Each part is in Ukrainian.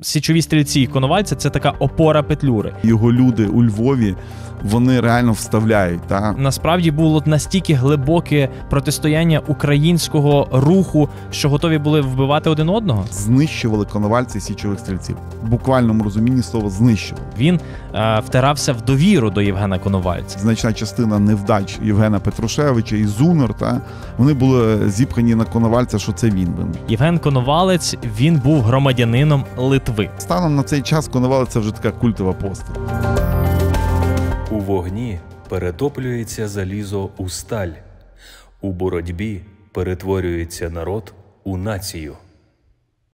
Січові стрільці і коновальці це така опора петлюри. Його люди у Львові вони реально вставляють. Та насправді було настільки глибоке протистояння українського руху, що готові були вбивати один одного. Знищували коновальці січових стрільців. В буквальному розумінні слова знищували. Він е, втирався в довіру до Євгена Коновальця. Значна частина невдач Євгена Петрушевича і Та вони були зіпхані на коновальця. Що це він винен. Євген Коновалець він був громадянином Литви. Литви. Станом на цей час Коновали це вже така культова постать. У вогні перетоплюється залізо у сталь, у боротьбі перетворюється народ у націю.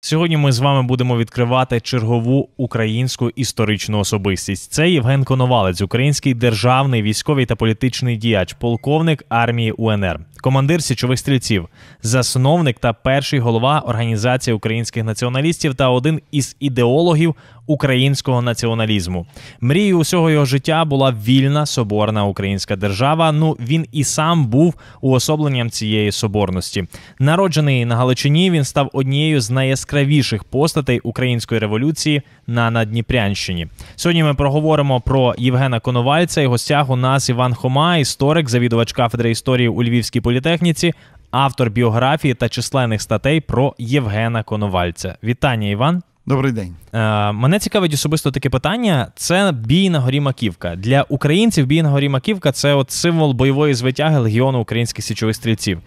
Сьогодні ми з вами будемо відкривати чергову українську історичну особистість. Це Євген Коновалець, український державний військовий та політичний діяч, полковник армії УНР, командир січових стрільців, засновник та перший голова організації українських націоналістів та один із ідеологів українського націоналізму. Мрією усього його життя була вільна соборна українська держава. Ну він і сам був уособленням цієї соборності. Народжений на Галичині, він став однією з найяскравіших постатей української революції на Надніпрянщині. Сьогодні ми проговоримо про Євгена Коновальця і гостях у нас Іван Хома, історик, завідувач кафедри історії у Львівській політехніці. Автор біографії та численних статей про Євгена Коновальця. Вітання, Іван. Добрий день. Е, Мене цікавить особисто таке питання. Це бій на горі Маківка. Для українців бій на горі Маківка це от символ бойової звитяги Легіону українських січових стрільців.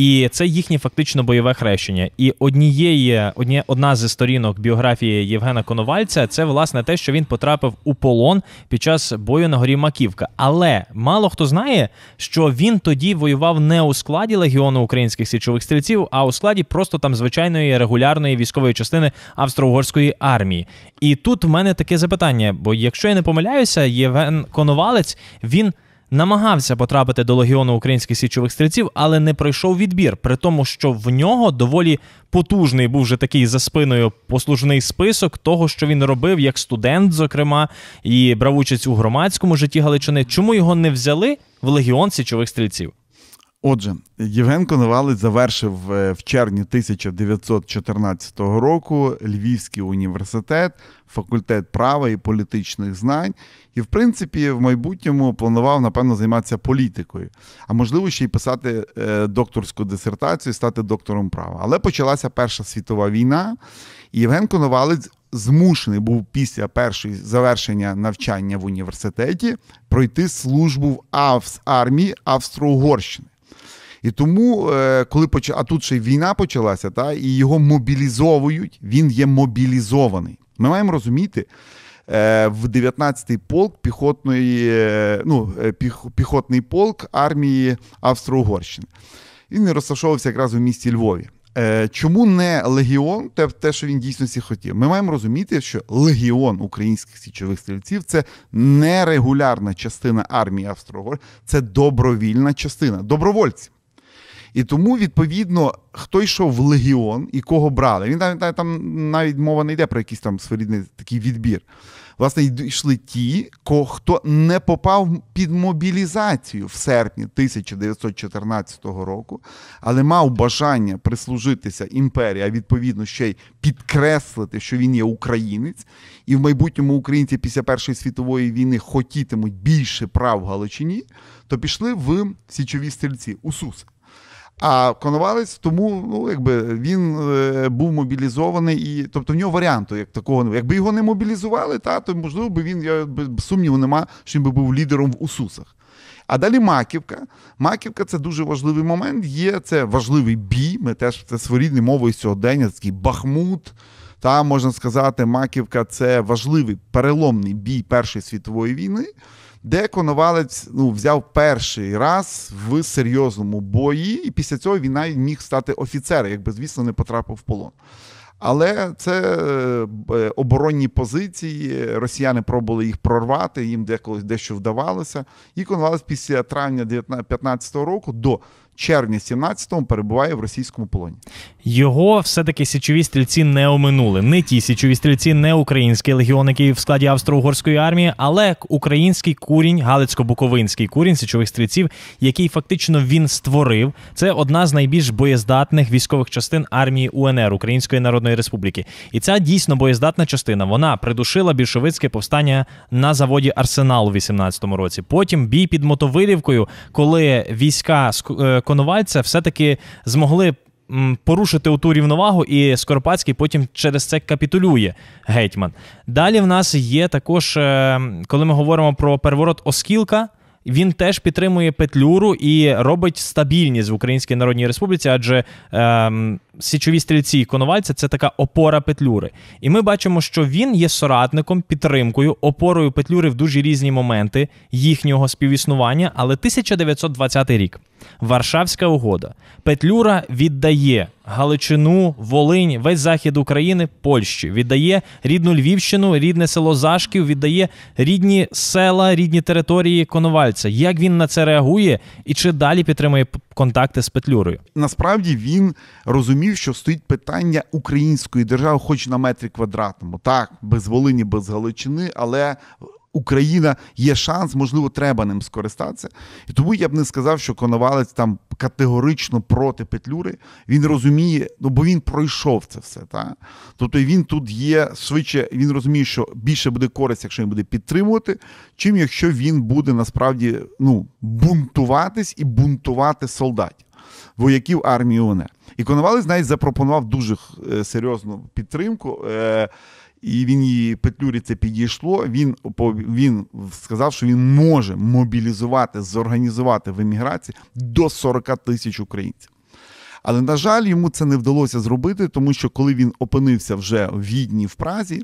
І це їхнє фактично бойове хрещення. І однієї, одні, одна з сторінок біографії Євгена Коновальця це власне те, що він потрапив у полон під час бою на горі Маківка. Але мало хто знає, що він тоді воював не у складі легіону українських січових стрільців, а у складі просто там звичайної регулярної військової частини австро-угорської армії. І тут в мене таке запитання: бо якщо я не помиляюся, Євген Коновалець він намагався потрапити до легіону українських січових стрільців, але не пройшов відбір, при тому, що в нього доволі потужний був вже такий за спиною послужний список того, що він робив як студент, зокрема, і брав участь у громадському житті Галичини. Чому його не взяли в легіон січових стрільців? Отже, Євген Коновалець завершив е, в червні 1914 року Львівський університет, факультет права і політичних знань, і, в принципі, в майбутньому планував, напевно, займатися політикою, а можливо, ще й писати е, докторську дисертацію, стати доктором права. Але почалася Перша світова війна, і Євген Коновалець. Змушений був після першої завершення навчання в університеті пройти службу в армії Австро-Угорщини. І тому, е, коли поч... а тут ще й війна почалася, та і його мобілізовують, він є мобілізований. Ми маємо розуміти. Е, в 19-й полк піхотної, е, ну, піхотний полк армії Австро-Угорщини. Він розташовувався якраз у місті Львові. Чому не легіон? Те, те, що він дійсно дійсності хотів. Ми маємо розуміти, що легіон українських січових стрільців це нерегулярна частина армії Австро-Угорщини, це добровільна частина, добровольці. І тому, відповідно, хто йшов в легіон і кого брали. Він там, там навіть мова не йде про якийсь там своєрідний такий відбір. Власне, йшли ті, хто не попав під мобілізацію в серпні 1914 року, але мав бажання прислужитися імперії, а відповідно ще й підкреслити, що він є українець, і в майбутньому українці після Першої світової війни хотітимуть більше прав в Галичині, то пішли в січові стрільці у СУС. А Коновалець тому, ну якби він е, був мобілізований, і тобто в нього варіанту як такого не Якби його не мобілізували, та то можливо би він я сумніву нема, що він би був лідером в Усусах. А далі Маківка. Маківка це дуже важливий момент. Є це важливий бій. Ми теж це своєрідні мовою сьогодення. Такий Бахмут. Та можна сказати, Маківка це важливий переломний бій Першої світової війни де Коновалець ну, взяв перший раз в серйозному бої, і після цього він навіть міг стати офіцером, якби, звісно, не потрапив в полон. Але це е, оборонні позиції. Росіяни пробували їх прорвати, їм деколи дещо вдавалося. І Коновалець після травня 2015 року до червня 17-го перебуває в російському полоні. Його все-таки січові стрільці не оминули. Не ті січові стрільці, не український легіон, який в складі австро-угорської армії, але український курінь, Галицько-Буковинський курінь січових стрільців, який фактично він створив. Це одна з найбільш боєздатних військових частин армії УНР Української Народної Республіки. І ця дійсно боєздатна частина. Вона придушила більшовицьке повстання на заводі Арсенал у 18-му році. Потім бій під Мотовилівкою, коли війська е, коновальця все-таки змогли порушити у ту рівновагу, і Скоропадський потім через це капітулює гетьман. Далі в нас є також, е, коли ми говоримо про переворот Оскілка. Він теж підтримує петлюру і робить стабільність в Українській Народній Республіці, адже ем, січові стрільці і коновальця це така опора петлюри. І ми бачимо, що він є соратником, підтримкою, опорою петлюри в дуже різні моменти їхнього співіснування. Але 1920 рік Варшавська угода. Петлюра віддає Галичину, Волинь, весь захід України, Польщі, віддає рідну Львівщину, рідне село Зашків, віддає рідні села, рідні території Коновальця. Як він на це реагує і чи далі підтримує контакти з Петлюрою? Насправді він розуміє зрозумів, що стоїть питання української держави, хоч на метрі квадратному, так без Волині, без Галичини, але. Україна є шанс, можливо, треба ним скористатися, і тому я б не сказав, що Коновалець там категорично проти Петлюри. Він розуміє, ну бо він пройшов це все. Та тобто він тут є швидше. Він розуміє, що більше буде користь, якщо він буде підтримувати, чим якщо він буде насправді ну бунтуватись і бунтувати солдатів вояків армії ОНЕ. І Коновалець навіть запропонував дуже е, серйозну підтримку. Е, і він її Петлюрі це підійшло. Він він сказав, що він може мобілізувати, зорганізувати в еміграції до 40 тисяч українців. Але, на жаль, йому це не вдалося зробити, тому що коли він опинився вже в відні в Празі,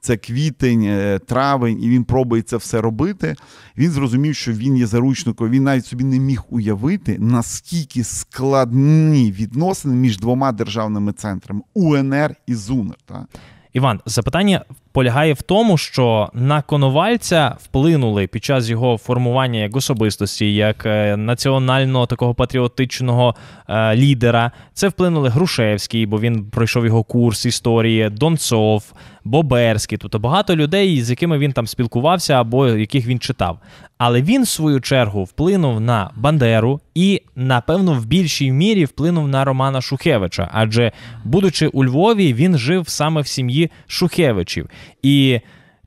це квітень, е, травень, і він пробує це все робити. Він зрозумів, що він є заручником. Він навіть собі не міг уявити, наскільки складні відносини між двома державними центрами УНР і ЗУНР. Так? Іван, запитання полягає в тому, що на Коновальця вплинули під час його формування як особистості, як е, національного такого патріотичного е, лідера. Це вплинули Грушевський, бо він пройшов його курс історії, Донцов, Боберський, тобто багато людей, з якими він там спілкувався або яких він читав. Але він, в свою чергу, вплинув на Бандеру і, напевно, в більшій мірі вплинув на Романа Шухевича, адже, будучи у Львові, він жив саме в сім'ї Шухевичів. І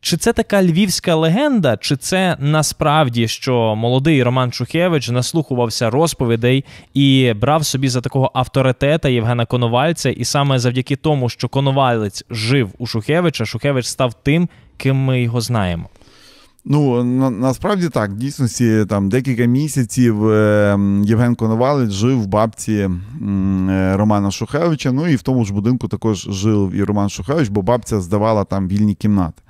чи це така львівська легенда, чи це насправді що молодий Роман Чухевич наслухувався розповідей і брав собі за такого авторитета Євгена Коновальця, і саме завдяки тому, що Коновалець жив у Шухевича, Шухевич став тим, ким ми його знаємо. Ну на, насправді так дійсності там декілька місяців е, Євген Коновалець жив в бабці е, Романа Шухевича. Ну і в тому ж будинку також жив і Роман Шухевич, бо бабця здавала там вільні кімнати.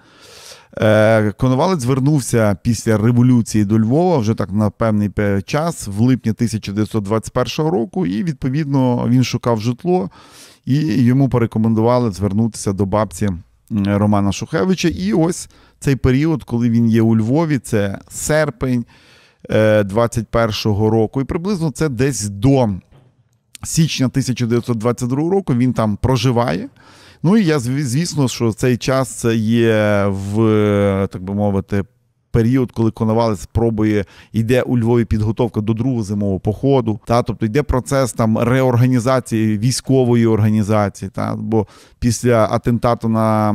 Е, Коновалець звернувся після революції до Львова вже так на певний час, в липні 1921 року, і відповідно він шукав житло, і йому порекомендували звернутися до бабці Романа Шухевича. І ось цей період, коли він є у Львові, це серпень 21-го е, року, і приблизно це десь до січня 1922 року. Він там проживає. Ну і я звісно, що цей час це є в так би мовити період, коли Коновалець спробує йде у Львові підготовка до другого зимового походу. Та тобто йде процес там реорганізації військової організації. Та бо після атентату на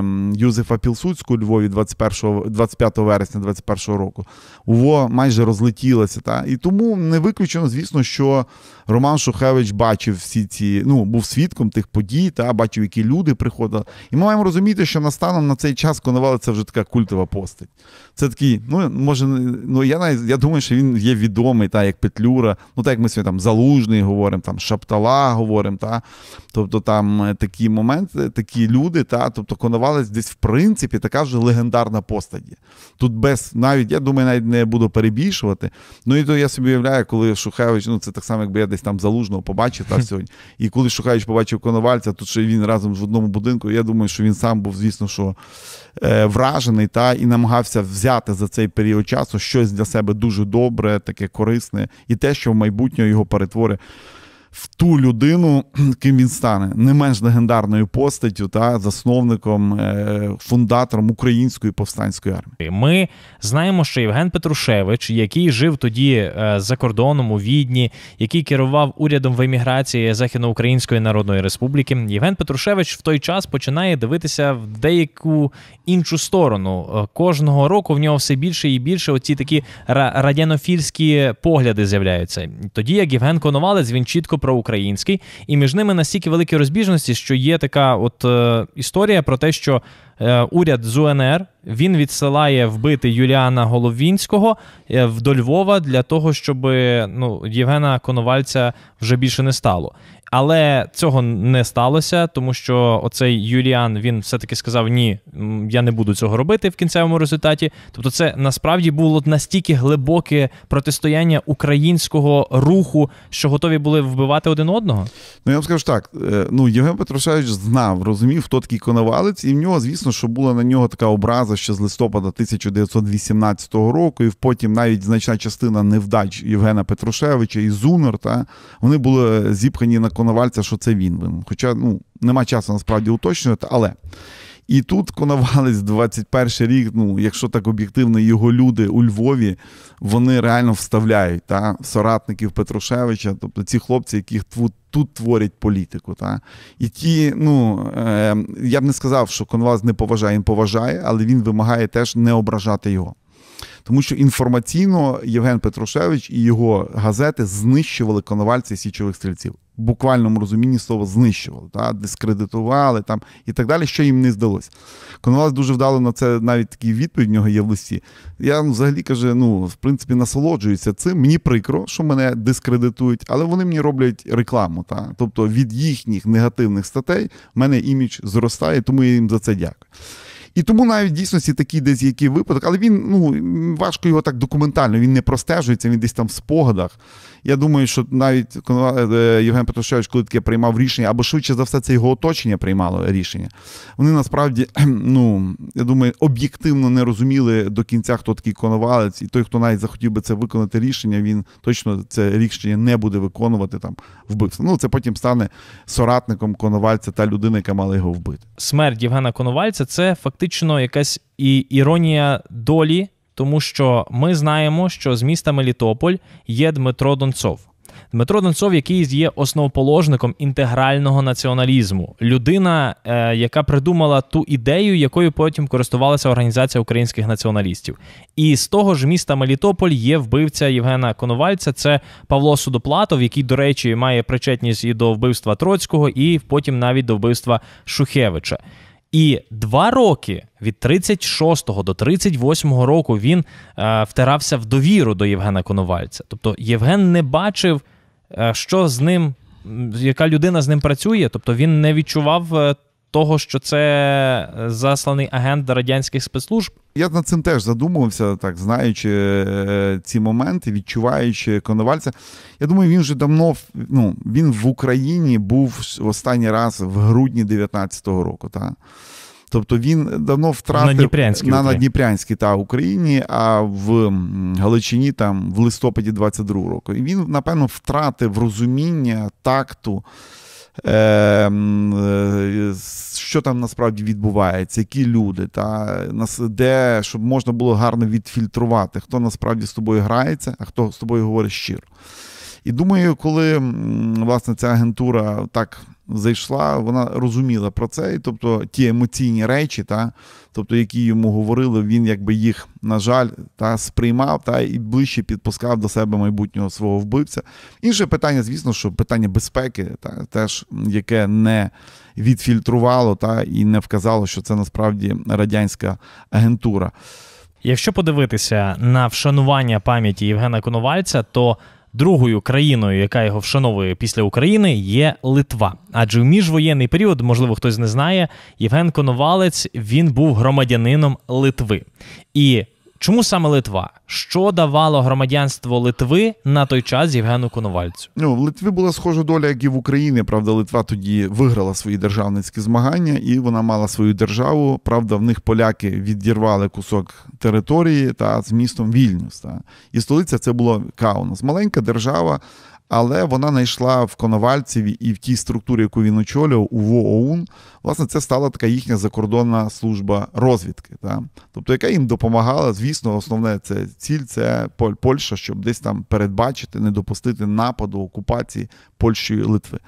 е, Юзефа Пілсудську у Львові 21, 25 вересня 21 року УВО майже розлетілося. Та і тому не виключено, звісно, що Роман Шухевич бачив всі ці, ну був свідком тих подій, та бачив, які люди приходили. І ми маємо розуміти, що настаном на цей час Коновалець це вже така культова постать. Це такий, ну може, ну я навіть я думаю, що він є відомий, та, як Петлюра, ну так як ми сьогодні там Залужний говоримо, там Шаптала говоримо. та, Тобто там е, такі моменти, такі люди, та, тобто Коновалець десь в принципі така вже легендарна постаді. Тут без навіть, я думаю, навіть не буду перебільшувати. Ну і то я собі уявляю, коли Шухевич, ну це так само, якби я десь там залужного побачив та сьогодні. І коли Шухевич побачив Коновальця, тут ще він разом в одному будинку, я думаю, що він сам був, звісно, що е, вражений та і намагався намагався взяти за цей період часу щось для себе дуже добре, таке корисне, і те, що в майбутньому його перетворить в ту людину, ким він стане, не менш легендарною постаттю та засновником, е, фундатором української повстанської армії. Ми знаємо, що Євген Петрушевич, який жив тоді е, за кордоном у Відні, який керував урядом в еміграції Західноукраїнської Народної Республіки, Євген Петрушевич в той час починає дивитися в деяку іншу сторону. Е, кожного року в нього все більше і більше оці такі радянофільські погляди з'являються. Тоді як Євген Коновалець він чітко проукраїнський, і між ними настільки великі розбіжності, що є така от е, історія про те, що Е, уряд з УНР він відсилає вбити Юліана Головінського е, до Львова для того, щоб ну, Євгена Коновальця вже більше не стало. Але цього не сталося, тому що оцей Юліан він все-таки сказав: Ні, я не буду цього робити в кінцевому результаті. Тобто, це насправді було настільки глибоке протистояння українського руху, що готові були вбивати один одного. Ну я вам скажу так: е, ну Євген Петрошевич знав, розумів, хто такий коновалець, і в нього, звісно звісно, що була на нього така образа ще з листопада 1918 року, і потім навіть значна частина невдач Євгена Петрушевича і та вони були зіпхані на Коновальця, що це він винен. Хоча ну нема часу насправді уточнювати, але. І тут Коновалець 21 й рік. Ну, якщо так об'єктивно, його люди у Львові вони реально вставляють та соратників Петрушевича, тобто ці хлопці, яких тут тут творять політику. Та? І ті, ну е, я б не сказав, що Конваз не поважає, він поважає, але він вимагає теж не ображати його. Тому що інформаційно Євген Петрушевич і його газети знищували коновальці січових стрільців. В буквальному розумінні слова знищували, та, дискредитували там і так далі, що їм не здалося. Коновалець дуже вдало на це навіть такий відповідь в нього є в листі. Я ну, взагалі каже, ну, в принципі, насолоджуюся цим. Мені прикро, що мене дискредитують, але вони мені роблять рекламу. Та? Тобто від їхніх негативних статей в мене імідж зростає, тому я їм за це дякую. І тому навіть дійсно такий десь який випадок, але він ну важко його так документально, він не простежується, він десь там в спогадах. Я думаю, що навіть е, Євген Петрушевич, коли таке приймав рішення, або швидше за все, це його оточення приймало рішення. Вони насправді, ну я думаю, об'єктивно не розуміли до кінця, хто такий коновалець, і той, хто навіть захотів би це виконати рішення, він точно це рішення не буде виконувати там вбивство. Ну це потім стане соратником коновальця та людина, яка мала його вбити. Смерть Євгена Коновальця це фактично фактично якась і іронія долі, тому що ми знаємо, що з міста Мелітополь є Дмитро Донцов. Дмитро Донцов, який є основоположником інтегрального націоналізму, людина, е, яка придумала ту ідею, якою потім користувалася організація українських націоналістів, і з того ж міста Мелітополь є вбивця Євгена Коновальця. Це Павло Судоплатов, який, до речі, має причетність і до вбивства Троцького, і потім навіть до вбивства Шухевича. І два роки від 36 го до 38 го року він е, втирався в довіру до Євгена Коновальця. Тобто Євген не бачив, е, що з ним, яка людина з ним працює, тобто він не відчував е, того, що це е, засланий агент радянських спецслужб. Я над цим теж задумувався, так знаючи е, ці моменти, відчуваючи Коновальця. Я думаю, він вже давно ну, він в Україні був останній раз в грудні 19-го року. Та? Тобто він давно втратив на Надніпрянській та Україні, а в Галичині там в листопаді 22-го року. І він, напевно, втратив розуміння такту. Ем, е, що там насправді відбувається, які люди, та, де, щоб можна було гарно відфільтрувати, хто насправді з тобою грається, а хто з тобою говорить щиро. І думаю, коли власне ця агентура так зайшла, вона розуміла про це, і тобто ті емоційні речі, та, тобто, які йому говорили, він якби їх, на жаль, та сприймав та і ближче підпускав до себе майбутнього свого вбивця. Інше питання, звісно, що питання безпеки, та теж яке не відфільтрувало та і не вказало, що це насправді радянська агентура. Якщо подивитися на вшанування пам'яті Євгена Коновальця, то Другою країною, яка його вшановує після України, є Литва. Адже в міжвоєнний період, можливо, хтось не знає, Євген Коновалець він був громадянином Литви. І Чому саме Литва? Що давало громадянство Литви на той час Євгену Коновальцю? Ну в Литві була схожа доля, як і в Україні. Правда, Литва тоді виграла свої державницькі змагання, і вона мала свою державу. Правда, в них поляки відірвали кусок території та з містом Вільнюс. Та. І столиця це було Каунас. Маленька держава, але вона знайшла в Коновальцеві і в тій структурі, яку він очолював, у ВОУН. власне, це стала така їхня закордонна служба розвідки, та? тобто, яка їм допомагала, звісно, основне це ціль це Польща, щоб десь там передбачити, не допустити нападу окупації Польщі Литви.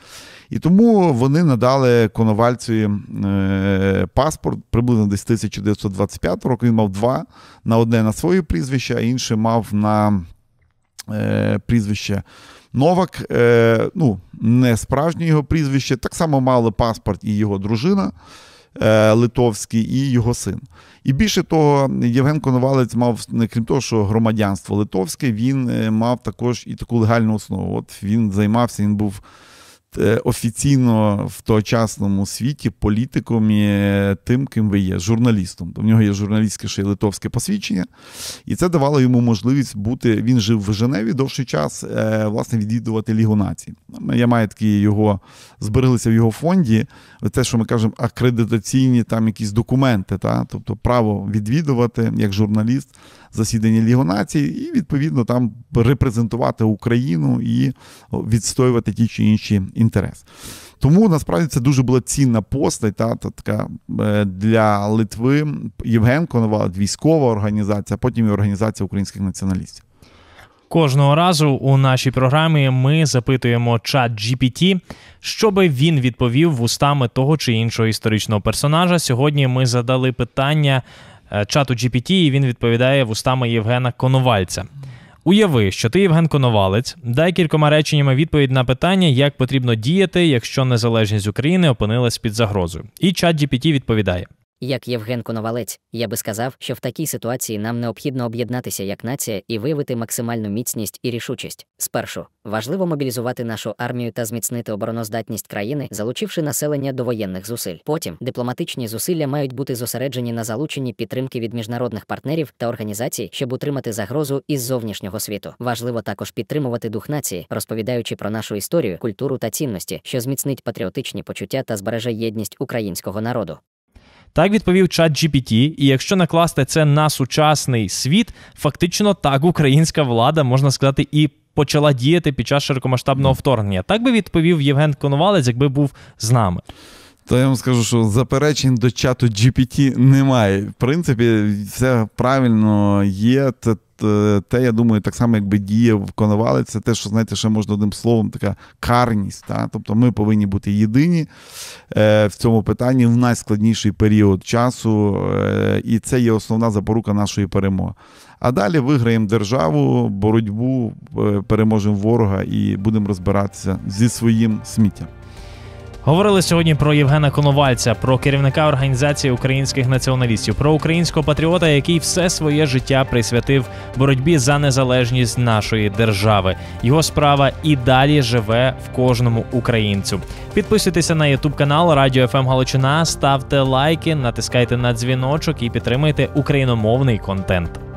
І тому вони надали Коновальцеві е, паспорт приблизно десь 1925 року. Він мав два на одне на своє прізвище, а інше мав на е, прізвище Новак, е, ну, не справжнє його прізвище, так само мали паспорт і його дружина е, Литовський, і його син. І більше того, Євген Коновалець мав, крім того, що громадянство Литовське, він е, мав також і таку легальну основу. От він займався, він був. Е, офіційно в тогочасному світі політиком є тим, ким ви є, журналістом. Тобто в нього є журналістське ще й литовське посвідчення, і це давало йому можливість бути. Він жив в Женеві довший час, е, власне, відвідувати Лігу націй. Ну, я маю такі його збереглися в його фонді. Те, що ми кажемо, акредитаційні там якісь документи, та тобто право відвідувати як журналіст засідання Лігу націй, і відповідно там репрезентувати Україну і відстоювати ті чи інші інтереси. Тому насправді це дуже була цінна постать та, та така е, для Литви Євген Конвалд, військова організація, потім і організація українських націоналістів. Кожного разу у нашій програмі ми запитуємо чат GPT, щоб він відповів вустами того чи іншого історичного персонажа. Сьогодні ми задали питання Е, чату GPT, і він відповідає вустами Євгена Коновальця. Уяви, що ти Євген Коновалець, дай кількома реченнями відповідь на питання, як потрібно діяти, якщо незалежність України опинилась під загрозою. І чат GPT відповідає. Як Євген Коновалець, я би сказав, що в такій ситуації нам необхідно об'єднатися як нація і виявити максимальну міцність і рішучість. Спершу важливо мобілізувати нашу армію та зміцнити обороноздатність країни, залучивши населення до воєнних зусиль. Потім дипломатичні зусилля мають бути зосереджені на залученні підтримки від міжнародних партнерів та організацій, щоб утримати загрозу із зовнішнього світу. Важливо також підтримувати дух нації, розповідаючи про нашу історію, культуру та цінності, що зміцнить патріотичні почуття та збереже єдність українського народу. Так відповів чат GPT, і якщо накласти це на сучасний світ, фактично так українська влада можна сказати і. Почала діяти під час широкомасштабного вторгнення. Так би відповів Євген Конувалець, якби був з нами. Та я вам скажу, що заперечень до чату GPT немає. В принципі, все правильно є. Це Е, те, я думаю, так само, якби діяв Коновалець, це те, що знаєте, ще можна одним словом, така карність. Та? Тобто ми повинні бути єдині е, в цьому питанні в найскладніший період часу, е, і це є основна запорука нашої перемоги. А далі виграємо державу, боротьбу, е, переможемо ворога і будемо розбиратися зі своїм сміттям. Говорили сьогодні про Євгена Коновальця, про керівника організації українських націоналістів, про українського патріота, який все своє життя присвятив боротьбі за незалежність нашої держави. Його справа і далі живе в кожному українцю. Підписуйтеся на ютуб канал Радіо ФМ ем Галичина, ставте лайки, натискайте на дзвіночок і підтримуйте україномовний контент.